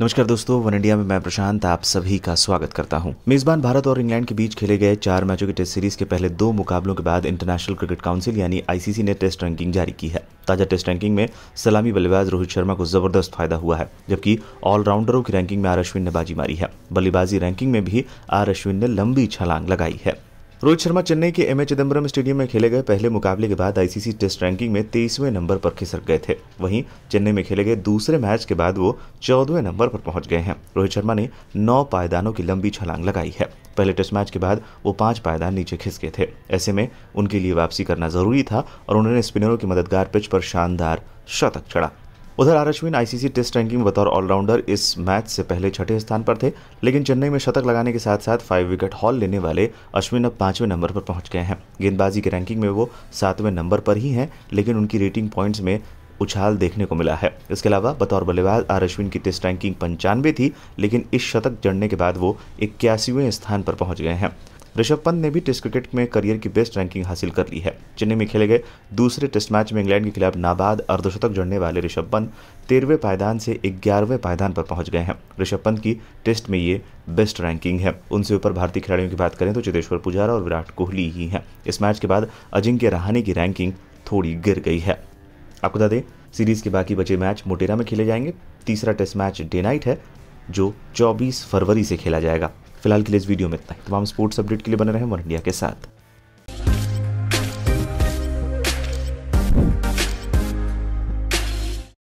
नमस्कार दोस्तों one India में मैं प्रशांत आप सभी का स्वागत करता हूं मेजबान भारत और इंग्लैंड के बीच खेले गए चार मैचों के टेस्ट सीरीज के पहले दो मुकाबलों के बाद इंटरनेशनल क्रिकेट काउंसिल यानी आईसीसी ने टेस्ट रैंकिंग जारी की है ताजा टेस्ट रैंकिंग में सलामी बल्लेबाज रोहित शर्मा को जबरदस्त फायदा हुआ है जबकि ऑलराउंडरों की रैंकिंग में आर अश्विन ने बाजी मारी है बल्लेबाजी रैंकिंग में भी आर अश्विन ने लंबी छलांग लगाई है रोहित शर्मा चेन्नई के एम ए चिदम्बरम स्टेडियम में खेले गए पहले मुकाबले के बाद आईसीसी टेस्ट रैंकिंग में तेईसवें नंबर पर खिसक गए थे वहीं चेन्नई में खेले गए दूसरे मैच के बाद वो चौदहवें नंबर पर पहुंच गए हैं रोहित शर्मा ने नौ पायदानों की लंबी छलांग लगाई है पहले टेस्ट मैच के बाद वो पांच पायदान नीचे खिस गए थे ऐसे में उनके लिए वापसी करना जरूरी था और उन्होंने स्पिनरों की मददगार पिच पर शानदार शतक चढ़ा उधर R Ashwin ICC test ranking बतौर ऑलराउंडर इस मैच से पहले छठे स्थान पर थे लेकिन चेन्नई में शतक लगाने के साथ साथ फाइव विकेट हॉल लेने वाले अश्विन अब पांचवें नंबर पर पहुंच गए हैं गेंदबाजी की रैंकिंग में वो सातवें नंबर पर ही हैं लेकिन उनकी रेटिंग पॉइंट्स में उछाल देखने को मिला है इसके अलावा बतौर बल्लेबाज आर अश्विन की टेस्ट रैंकिंग पंचानवे थी लेकिन इस शतक जड़ने के बाद वो इक्यासीवें स्थान पर पहुंच गए हैं ऋषभ पंत ने भी टेस्ट क्रिकेट में करियर की बेस्ट रैंकिंग हासिल कर ली है चेन्नई में खेले गए दूसरे टेस्ट मैच में इंग्लैंड के खिलाफ नाबाद अर्धशतक जड़ने वाले ऋषभ पंत तेरहवें पायदान से ग्यारहवें पायदान पर पहुंच गए हैं ऋषभ पंत की टेस्ट में ये बेस्ट रैंकिंग है उनसे ऊपर भारतीय खिलाड़ियों की बात करें तो चेतेश्वर पुजारा और विराट कोहली ही हैं इस मैच के बाद अजिंक्य रहाणे की रैंकिंग थोड़ी गिर गई है आपको बता दें सीरीज के बाकी बचे मैच मोटेरा में खेले जाएंगे तीसरा टेस्ट मैच डे नाइट है जो 24 फरवरी से खेला जाएगा फिलहाल के लिए इस वीडियो में इतना ही तमाम स्पोर्ट्स अपडेट के लिए बने हैं वन इंडिया के साथ